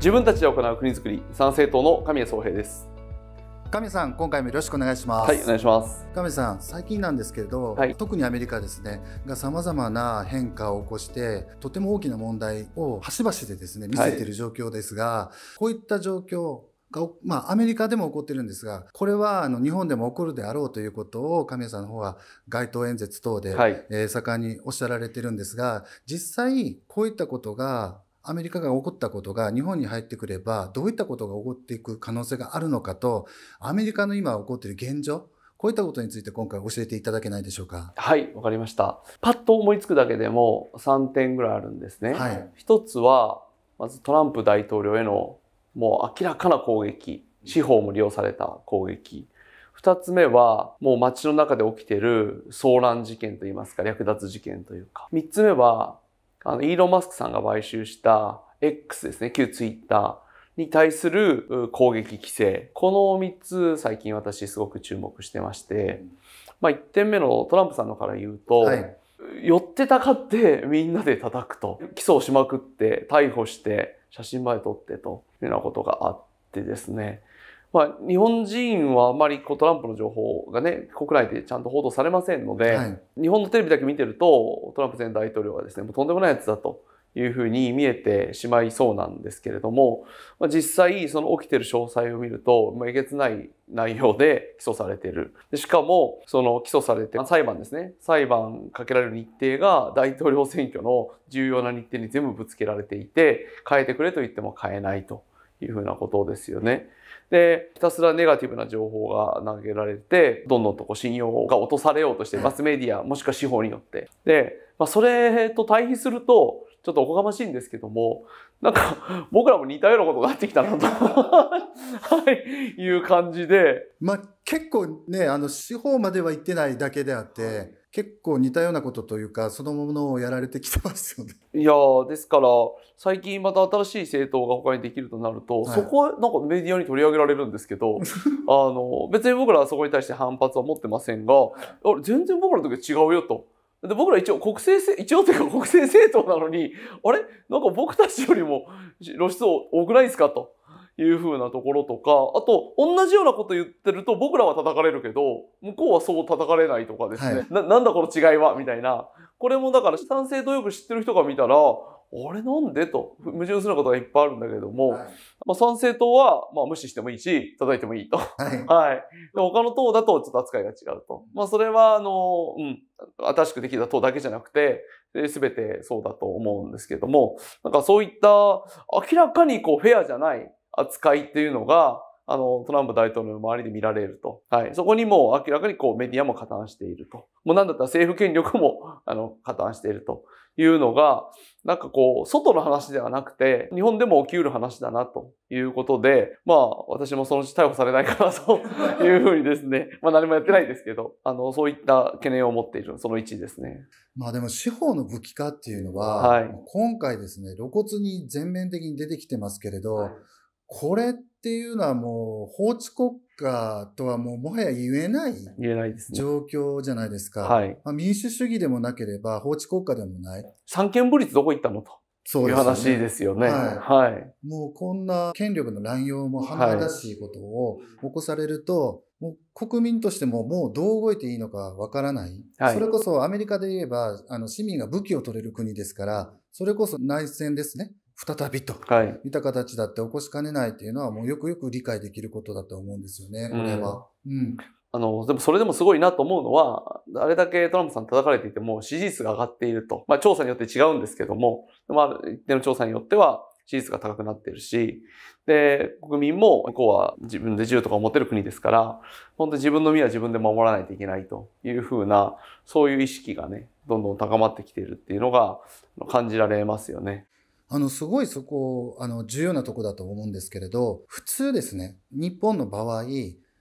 自分たちで行う国づくり参政党の神谷総平です神谷さん今回もよろしくお願いしますはいお願いします神谷さん最近なんですけれど、はい、特にアメリカですねがさまざまな変化を起こしてとても大きな問題を端々でですね見せている状況ですが、はい、こういった状況が、まあ、アメリカでも起こってるんですが、これはあの日本でも起こるであろうということを、神谷さんの方は街頭演説等で、はい、えー、盛んにおっしゃられてるんですが、実際、こういったことがアメリカが起こったことが日本に入ってくればどういったことが起こっていく可能性があるのかとアメリカの今起こっている現状こういったことについて今回教えていただけないでしょうか。はい、わかりました。パッと思いつくだけでも3点ぐらいあるんですね。はい、一つは、まずトランプ大統領へのもう明らかな攻撃、司法も利用された攻撃。二つ目は、もう街の中で起きている騒乱事件といいますか、略奪事件というか。三つ目は、あの、イーロン・マスクさんが買収した X ですね、旧ツイッターに対する攻撃規制。この3つ最近私すごく注目してまして、まあ1点目のトランプさんのから言うと、はい、寄ってたかってみんなで叩くと。起訴をしまくって、逮捕して、写真前撮ってというようなことがあってですね。まあ、日本人はあまりこうトランプの情報がね国内でちゃんと報道されませんので、はい、日本のテレビだけ見てるとトランプ前大統領はですねもうとんでもないやつだというふうに見えてしまいそうなんですけれども、まあ、実際その起きてる詳細を見ると、まあ、えげつない内容で 起訴されてるでしかもその起訴されて裁判ですね裁判かけられる日程が大統領選挙の重要な日程に全部ぶつけられていて変えてくれと言っても変えないというふうなことですよね。で、ひたすらネガティブな情報が投げられて、どんどんとこう信用が落とされようとして、マスメディア、もしくは司法によって。で、まあ、それと対比すると、ちょっとおこがましいんですけども、なんか、僕らも似たようなことになってきたなとはい、いう感じで。まあ、結構ね、あの、司法までは行ってないだけであって、結構似たようなことというか、そのものをやられてきてますよね。いやですから、最近また新しい政党が他にできるとなると、はい、そこはなんかメディアに取り上げられるんですけど、あの、別に僕らはそこに対して反発は持ってませんが、全然僕らの時は違うよと。で僕ら一応国政政、一応というか国政政党なのに、あれなんか僕たちよりも露出を多くないですかというふうなところとか、あと、同じようなこと言ってると僕らは叩かれるけど、向こうはそう叩かれないとかですね、はい、ななんだこの違いはみたいな。これもだから、賛成努力知ってる人が見たら、あれなんでと矛盾することがいっぱいあるんだけれども、はい、まあ、参政党はまあ無視してもいいし、叩いてもいいと。はい。はい、他の党だとちょっと扱いが違うと。まあ、それは、あの、うん、新しくできた党だけじゃなくて、すべてそうだと思うんですけれども、なんかそういった明らかにこうフェアじゃない扱いっていうのが、あの、トランプ大統領の周りで見られると。はい。そこにもう明らかにこうメディアも加担していると。もうなんだったら政府権力も、あの、加担しているというのが、なんかこう、外の話ではなくて、日本でも起きうる話だなということで、まあ、私もそのうち逮捕されないかなと いうふうにですね、まあ何もやってないですけど、あの、そういった懸念を持っている、その1ですね。まあでも司法の武器化っていうのは、はい、今回ですね、露骨に全面的に出てきてますけれど、はいこれっっていうのはもう法治国家とはもうもはや言えない言えないです、状況じゃないですか。はい、まあ、民主主義でもなければ法治国家でもない。三権分立どこ行ったのと。そういう話ですよね。はい。はい、もうこんな権力の乱用も対らしいことを起こされると、はい、もう国民としてももうどう動いていいのかわからないはい、それこそアメリカで言えば、あの市民が武器を取れる国ですから、それこそ内戦ですね。再びとい見た形だって起こしかねないっていうのはもうよくよく理解できることだと思うんですよね、これは。うん、うんあの、でもそれでもすごいなと思うのは、あれだけトランプさん叩かれていても支持率が上がっていると。まあ調査によって違うんですけども、まあ一定の調査によっては支持率が高くなっているし、で、国民もこうは自分で自由とか思持てる国ですから、本当に自分の身は自分で守らないといけないというふうな、そういう意識がね、どんどん高まってきているっていうのが感じられますよね。あの、すごいそこ、あの、重要なとこだと思うんですけれど、普通ですね、日本の場合、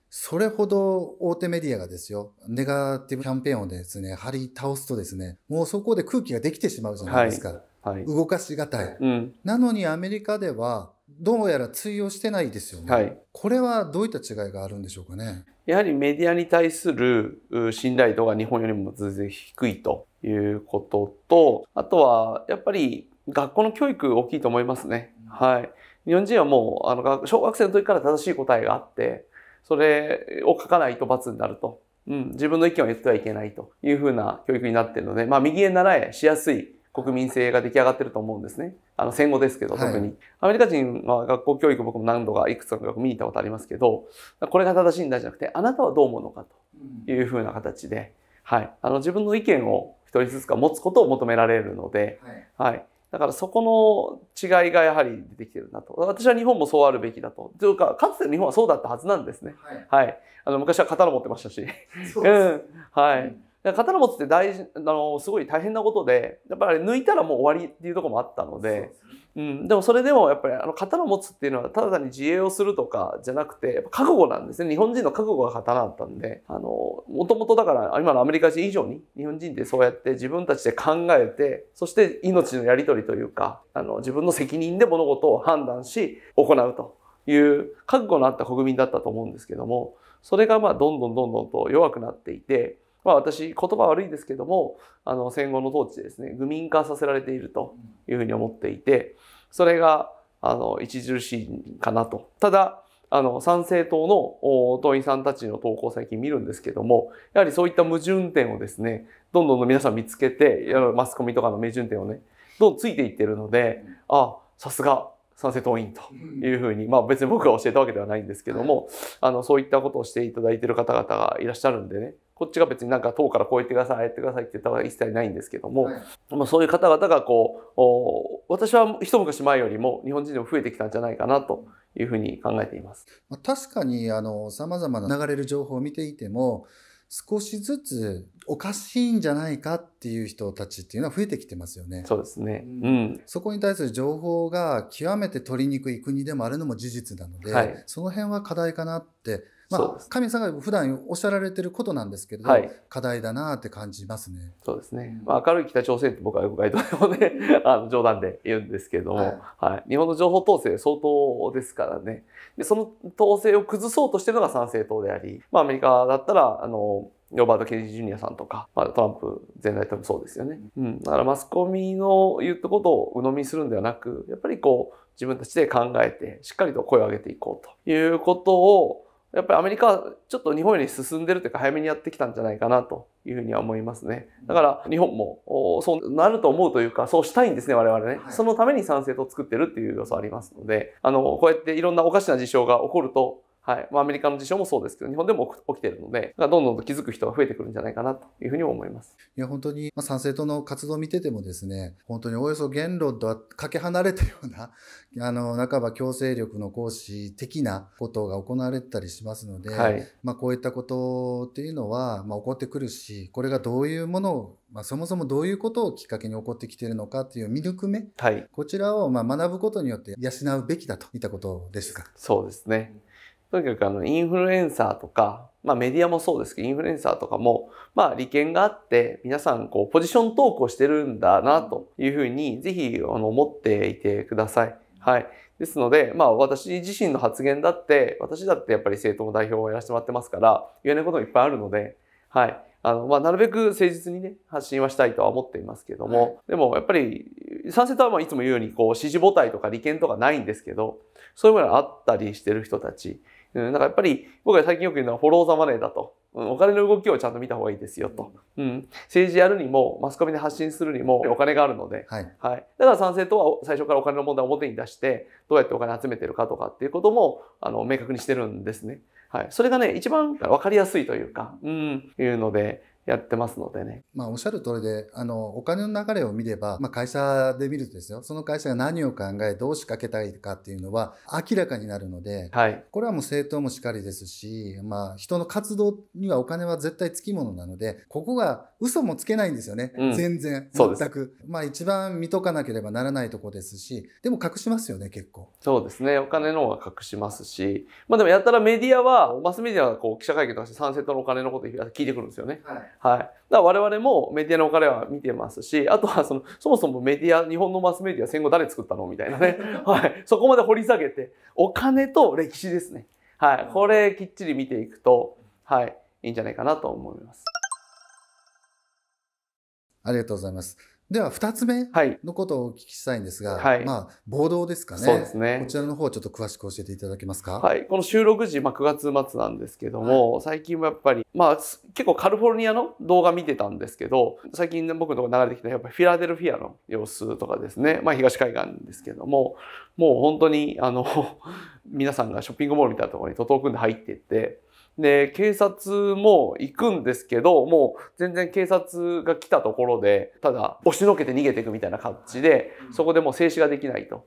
それほど大手メディアがですよ、ネガティブキャンペーンをですね、張り倒すとですね、もうそこで空気ができてしまうじゃないですか。はいはい、動かしがたい、うん、なのにアメリカでは、どうやら通用してないですよね、はい、これはどういった違いがあるんでしょうかね。やはりメディアに対する信頼度が日本よりも全然低いということと、あとはやっぱり学校の教育大きいと思いますね。はい。日本人はもう、あの、小学生の時から正しい答えがあって、それを書かないと罰になると。うん、自分の意見を言ってはいけないというふうな教育になっているので、まあ、右へ習えしやすい国民性が出来上がってると思うんですね。あの、戦後ですけど、特に。はい、アメリカ人は学校教育僕も何度かいくつか見に行ったことありますけど、これが正しいんだじゃなくて、あなたはどう思うのかというふうな形で、はい。あの、自分の意見を一人ずつか持つことを求められるので、はい、はいだからそこの違いがやはり出てきてるなと。私は日本もそうあるべきだと。というか、かつて日本はそうだったはずなんですね。はい。はい、あの昔は刀持ってましたし。そうすね。はい。刀持つって大事、あの、すごい大変なことで、やっぱり抜いたらもう終わりっていうとこもあったので、でうん、でもそれでもやっぱりあの刀を持つっていうのはただ単に自衛をするとかじゃなくてやっぱ覚悟なんですね日本人の覚悟が刀だったんでもともとだから今のアメリカ人以上に日本人ってそうやって自分たちで考えてそして命のやり取りというかあの自分の責任で物事を判断し行うという覚悟のあった国民だったと思うんですけどもそれがまあどんどんどんどんと弱くなっていて。まあ、私言葉悪いですけどもあの戦後の統治でですね愚民化させられているというふうに思っていてそれがあの著しいかなと。ただあの参政党の党員さんたちの投稿最近見るんですけどもやはりそういった矛盾点をですねどんどん皆さん見つけてマスコミとかの矛盾点をねどんどんついていってるのであさすが賛成党員というふうに、まあ別に僕が教えたわけではないんですけども、あの、そういったことをしていただいている方々がいらっしゃるんでね、こっちが別になんか党からこう言ってください、ああやってくださいって言ったは一切ないんですけども、まあそういう方々がこう、私は一昔前よりも日本人でも増えてきたんじゃないかなというふうに考えています。ま確かに、あの、様々な流れる情報を見ていても、少しずつおかしいんじゃないかっていう人たちっていうのは増えてきてますよね。そうですね。うん。そこに対する情報が極めて取りにくい国でもあるのも事実なので、はい、その辺は課題かなってまあ、神様が普段おっしゃられてることなんですけれど、はい、課題だなって感じますね。そうですね。まあ、明るい北朝鮮って僕はよくガイであの冗談で言うんですけれども、はい、はい、日本の情報統制相当ですからね。で、その統制を崩そうとしてるのが参政党であり、まあ、アメリカだったら、あの、ロバート・ケネディ・ジュニアさんとか、まあ、トランプ前大統領もそうですよね。うん。だからマスコミの言ったことを鵜呑みするんではなく、やっぱりこう、自分たちで考えて、しっかりと声を上げていこうということを、やっぱりアメリカはちょっと日本より進んでるというか早めにやってきたんじゃないかなというふうには思いますね。だから日本もそうなると思うというかそうしたいんですね我々ね、はい。そのために賛成と作ってるっていう要素ありますので、あの、こうやっていろんなおかしな事象が起こるとはい。まあ、アメリカの事象もそうですけど、日本でも起きてるので、どんどんと気づく人が増えてくるんじゃないかなというふうに思います。いや、本当に、まあ、参政党の活動を見ててもですね、本当におよそ言論とはかけ離れたような、あの、半ば強制力の行使的なことが行われたりしますので、はい、まあ、こういったことっていうのは、まあ、起こってくるし、これがどういうものをまあ、そもそもどういうことをきっかけに起こってきているのかっていう見抜く目、はい、こちらをまあ学ぶことによって養うべきだといったことですか。そうですね。とにかくあの、インフルエンサーとか、まあメディアもそうですけど、インフルエンサーとかも、まあ利権があって、皆さんこう、ポジショントークをしてるんだな、というふうに、ぜひ、あの、思っていてください。はい。ですので、まあ私自身の発言だって、私だってやっぱり政党の代表をやらせてもらってますから、言えないこともいっぱいあるので、はい。あの、まあ、なるべく誠実にね、発信はしたいとは思っていますけども、はい、でもやっぱり、賛成党はまいつも言うように、こう、支持母体とか利権とかないんですけど、そういうものがあったりしてる人たち、うん、なんかやっぱり僕が最近よく言うのはフォローザマネーだと。うん、お金の動きをちゃんと見た方がいいですよと。うん、政治やるにも、マスコミで発信するにも、お金があるので、はい、はい。だから賛成党は最初からお金の問題を表に出して、どうやってお金集めてるかとかっていうことも、あの、明確にしてるんですね。はい。それがね、一番分かりやすいというか、うん、いうので、やってますのでね。まあ、おっしゃる通りで、あの、お金の流れを見れば、まあ、会社で見るとですよ、その会社が何を考え、どう仕掛けたいかっていうのは明らかになるので、はい。これはもう政党もしかりですし、まあ、人の活動にはお金は絶対つきものなので、ここが嘘もつけないんですよね。うん、全然。全く。まあ、一番見とかなければならないとこですし、でも隠しますよね、結構。そうですね。お金の方が隠しますし、まあ、でもやったらメディアは、マスメディアはこう記者会見とかして、参政党のお金のこと聞いてくるんですよね。はいはい。だ我々もメディアのお金は見てますし、あとはその、そもそもメディア、日本のマスメディア戦後誰作ったのみたいなね。はい。そこまで掘り下げて、お金と歴史ですね。はい。これきっちり見ていくと、はい。いいんじゃないかなと思います。ありがとうございます。では2つ目のことをお聞きしたいんですが、はい、まあ、暴動ですかね。そうですね。こちらの方ちょっと詳しく教えていただけますか。はい。この収録時、まあ、9月末なんですけども、はい、最近はやっぱり、まあ、結構カリフォルニアの動画見てたんですけど、最近僕のとこ流れてきたやっぱりフィラデルフィアの様子とかですね、まあ、東海岸ですけども、もう本当に、あの、皆さんがショッピングモールみたいなところに徒党組んで入っていって、で、警察も行くんですけど、もう全然警察が来たところで、ただ押しのけて逃げていくみたいな感じで、そこでもう静止ができないと。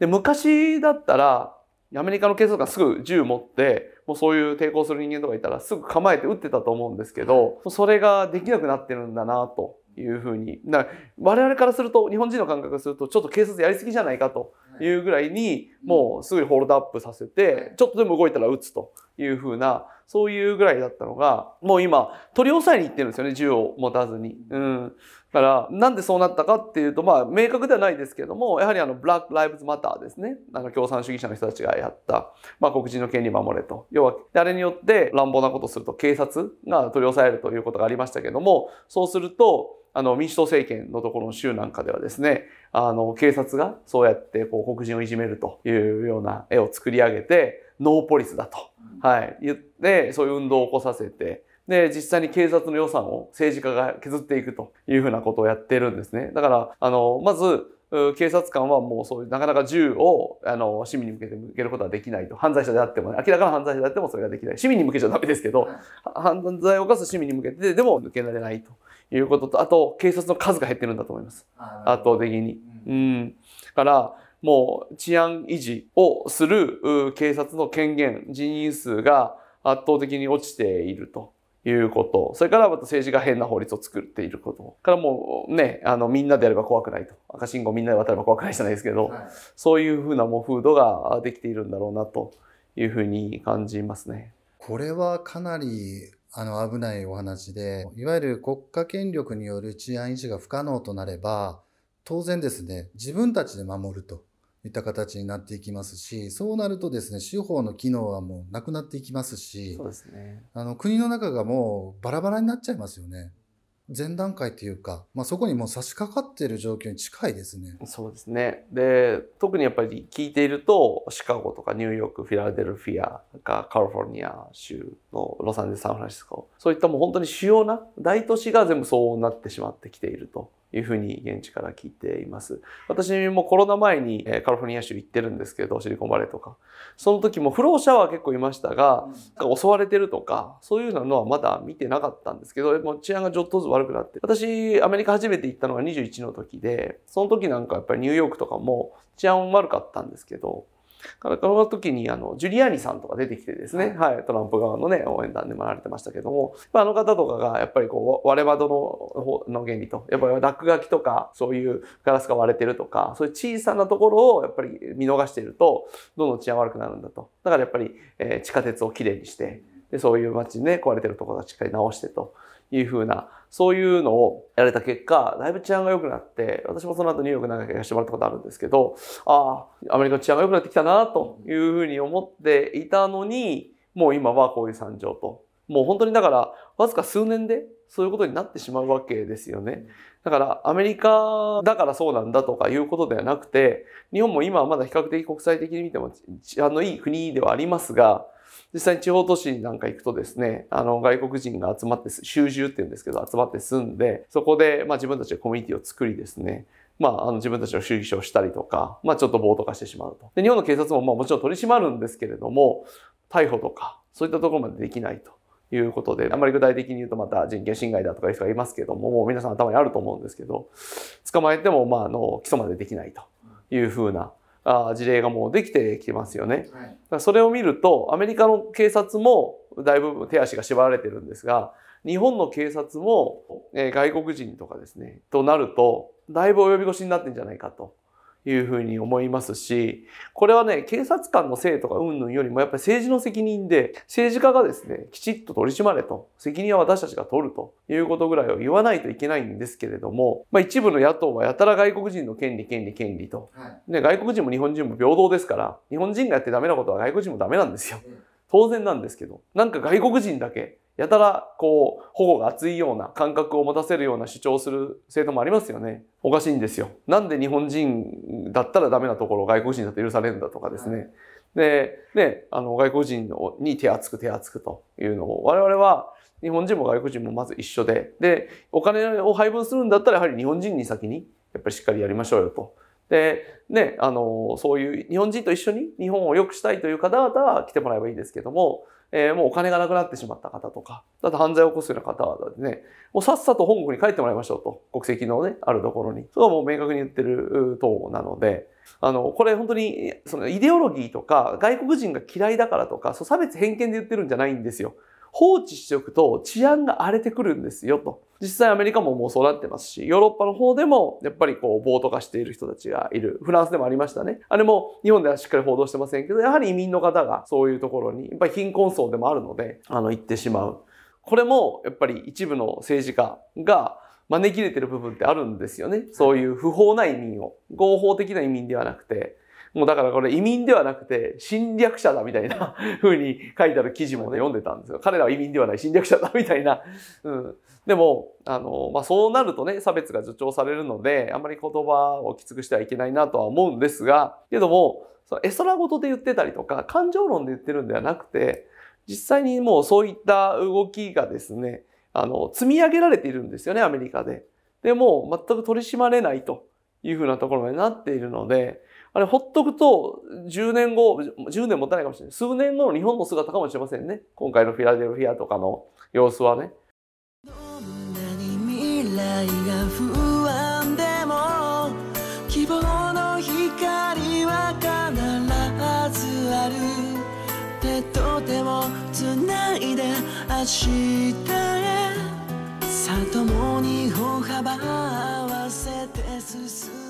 で、昔だったら、アメリカの警察官すぐ銃持って、もうそういう抵抗する人間とかいたらすぐ構えて撃ってたと思うんですけど、それができなくなってるんだなというふうに。だから我々からすると、日本人の感覚すると、ちょっと警察やりすぎじゃないかというぐらいに、もうすぐホールドアップさせて、ちょっとでも動いたら撃つというふうな、そういうぐらいだったのが、もう今、取り押さえに行ってるんですよね、銃を持たずに。うん。だから、なんでそうなったかっていうと、まあ、明確ではないですけども、やはりあの、ブラック・ライブズ・マターですね。あの、共産主義者の人たちがやった、まあ、黒人の権利守れと。要は、あれによって乱暴なことをすると、警察が取り押さえるということがありましたけども、そうすると、あの、民主党政権のところの州なんかではですね、あの、警察がそうやって、こう、黒人をいじめるというような絵を作り上げて、ノーポリスだと。はい、言ってそういう運動を起こさせてで、実際に警察の予算を政治家が削っていくというふうなことをやってるんですね。だから、あの、まず、警察官はもうそういう、なかなか銃を、あの、市民に向けて向けることはできないと。犯罪者であっても、ね、明らかな犯罪者であってもそれができない。市民に向けちゃダメですけど、犯罪を犯す市民に向けてでも抜けられないということと、あと、警察の数が減ってるんだと思います。圧倒的に。うん。から、もう治安維持をする警察の権限、人員数が圧倒的に落ちていると。いうこと。それからまた政治が変な法律を作っていること。からもうね、あの、みんなでやれば怖くないと。赤信号みんなで渡れば怖くないじゃないですけど、はい、そういうふうなもう風土ができているんだろうなというふうに感じますね。これはかなりあの危ないお話で、いわゆる国家権力による治安維持が不可能となれば、当然ですね、自分たちで守るといった形になっていきますしそうなるとですね司法の機能はもうなくなっていきますしそうです、ね、あの国の中がもうバラバラになっちゃいますよね。前段階というか、まあ、そこにもう差し掛かっている状況に近いですね。そうですねで特にやっぱり聞いているとシカゴとかニューヨークフィラデルフィアかカリフォルニア州のロサンゼルスサンフランシスコそういったもう本当に主要な大都市が全部そうなってしまってきているというふうに現地から聞いています。私もコロナ前にカリフォルニア州行ってるんですけど、シリコンバレーとか。その時もフローシャワー結構いましたが、うん、襲われてるとか、そういうのはまだ見てなかったんですけど、もう治安がちょっとずつ悪くなって。私、アメリカ初めて行ったのが21の時で、その時なんかやっぱりニューヨークとかも治安悪かったんですけど、からこの時にあのジュリアーニさんとか出てきてですね、はい、トランプ側のね応援団でもられてましたけども、まあ、の方とかがやっぱりこう割れ窓のの原理とやっぱり落書きとかそういうガラスが割れてるとかそういう小さなところをやっぱり見逃しているとどんどん治安悪くなるんだとだからやっぱり、えー、地下鉄をきれいにしてでそういう街にね壊れてるところはしっかり直してと。いうふうな、そういうのをやれた結果、だいぶ治安が良くなって、私もその後ニューヨークなんかしてもらったことあるんですけど、ああ、アメリカの治安が良くなってきたな、というふうに思っていたのに、もう今はこういう惨状と。もう本当にだから、わずか数年でそういうことになってしまうわけですよね。だから、アメリカだからそうなんだとかいうことではなくて、日本も今はまだ比較的国際的に見ても治安のいい国ではありますが、実際に地方都市なんか行くとですね、あの、外国人が集まって、集中っていうんですけど、集まって住んで、そこで、まあ自分たちでコミュニティを作りですね、まあ、あの自分たちの主義書をしたりとか、まあ、ちょっと暴徒化してしまうと。で、日本の警察も、まあ、もちろん取り締まるんですけれども、逮捕とか、そういったところまでできないということで、あまり具体的に言うとまた人権侵害だとかいう人がいますけども、もう皆さん頭にあると思うんですけど、捕まえても、まあ、あの、起訴までできないというふうな、あ事例がもうできてきますよね。はい、それを見るとアメリカの警察もだいぶ手足が縛られてるんですが日本の警察も、え外国人とかですねとなるとだいぶ及び腰になってんじゃないかと。いうふうに思いますし、これはね、警察官のせいとか云々よりもやっぱり政治の責任で、政治家がですね、きちっと取り締まれと、責任は私たちが取るということぐらいを言わないといけないんですけれども、まあ一部の野党はやたら外国人の権利、権利、権利と。ね、外国人も日本人も平等ですから、日本人がやってダメなことは外国人もダメなんですよ。当然なんですけど、なんか外国人だけやたらこう保護が厚いような感覚を持たせるような主張をする政党もありますよねおかしいんですよなんで日本人だったらダメなところを外国人だと許されるんだとかですね、でねあの外国人に手厚く手厚くというのを我々は日本人も外国人もまず一緒ででお金を配分するんだったらやはり日本人に先にやっぱりしっかりやりましょうよとで、ね、あの、そういう日本人と一緒に日本を良くしたいという方々は来てもらえばいいですけども、えー、もうお金がなくなってしまった方とか、だって犯罪を起こすような方々ね、もうさっさと本国に帰ってもらいましょうと、国籍のね、あるところに。それはもう明確に言ってる党なので、あの、これ本当に、そのイデオロギーとか、外国人が嫌いだからとか、そう差別偏見で言ってるんじゃないんですよ。放置しておくと治安が荒れてくるんですよと。実際アメリカももうそうなってますし、ヨーロッパの方でもやっぱりこう暴徒化している人たちがいる。フランスでもありましたね。あれも日本ではしっかり報道してませんけど、やはり移民の方がそういうところに、やっぱり貧困層でもあるので、あの、行ってしまう。これもやっぱり一部の政治家が招き入れてる部分ってあるんですよね。そういう不法な移民を。合法的な移民ではなくて、もうだからこれ移民ではなくて侵略者だみたいな 風に書いてある記事もね、読んでたんですよ。彼らは移民ではない侵略者だみたいな。うん。でも、あの、まあ、そうなるとね、差別が助長されるので、あんまり言葉をきつくしてはいけないなとは思うんですが、けども、その絵空事で言ってたりとか、感情論で言ってるんではなくて、実際にもうそういった動きがですね、あの、積み上げられているんですよね、アメリカで。でも、全く取り締まれないというふうなところになっているので、あれ、ほっとくと、10年後、10年もたないかもしれない。数年後の日本の姿かもしれませんね。今回のフィラデルフィアとかの様子はね。が不安でも希望の光は必ずある手と手をつないで明日へさともに歩幅合わせて進む